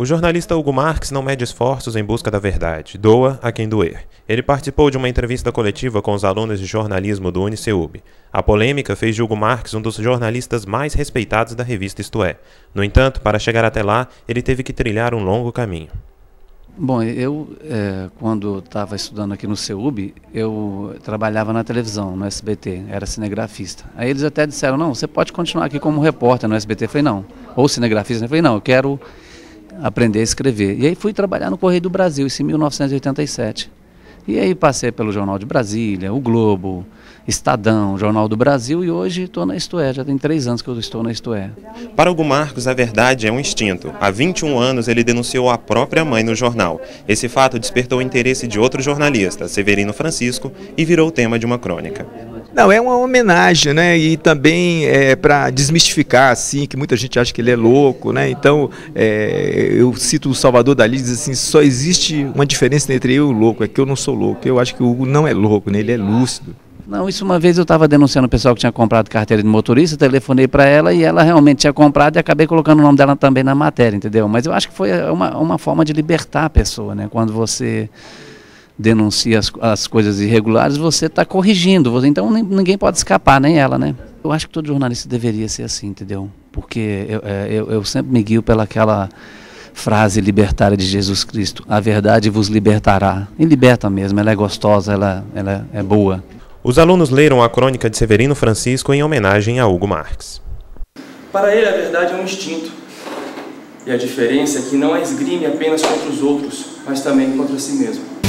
O jornalista Hugo Marx não mede esforços em busca da verdade, doa a quem doer. Ele participou de uma entrevista coletiva com os alunos de jornalismo do Uniceub. A polêmica fez de Hugo Marx um dos jornalistas mais respeitados da revista Isto É. No entanto, para chegar até lá, ele teve que trilhar um longo caminho. Bom, eu, é, quando estava estudando aqui no CEUB, eu trabalhava na televisão, no SBT, era cinegrafista. Aí eles até disseram, não, você pode continuar aqui como repórter no SBT. Eu falei, não. Ou cinegrafista. Eu falei, não, eu quero aprender a escrever. E aí fui trabalhar no Correio do Brasil, isso em 1987. E aí passei pelo Jornal de Brasília, o Globo, Estadão, Jornal do Brasil e hoje estou na Istoé, já tem três anos que eu estou na Istoé. Para Hugo Marcos, a verdade é um instinto. Há 21 anos ele denunciou a própria mãe no jornal. Esse fato despertou o interesse de outro jornalista, Severino Francisco, e virou tema de uma crônica. Não, é uma homenagem, né? E também é, para desmistificar, assim, que muita gente acha que ele é louco, né? Então, é, eu cito o Salvador Dali, diz assim, só existe uma diferença entre eu e o louco, é que eu não sou louco. Eu acho que o Hugo não é louco, né? Ele é lúcido. Não, isso uma vez eu estava denunciando o pessoal que tinha comprado carteira de motorista, telefonei para ela e ela realmente tinha comprado e acabei colocando o nome dela também na matéria, entendeu? Mas eu acho que foi uma, uma forma de libertar a pessoa, né? Quando você denuncia as, as coisas irregulares, você está corrigindo. Você, então ninguém pode escapar, nem ela, né? Eu acho que todo jornalista deveria ser assim, entendeu? Porque eu, é, eu, eu sempre me guio pelaquela frase libertária de Jesus Cristo: a verdade vos libertará. E liberta mesmo, ela é gostosa, ela, ela é, é boa. Os alunos leram a crônica de Severino Francisco em homenagem a Hugo Marx. Para ele, a verdade é um instinto. E a diferença é que não a esgrime apenas contra os outros, mas também contra si mesmo.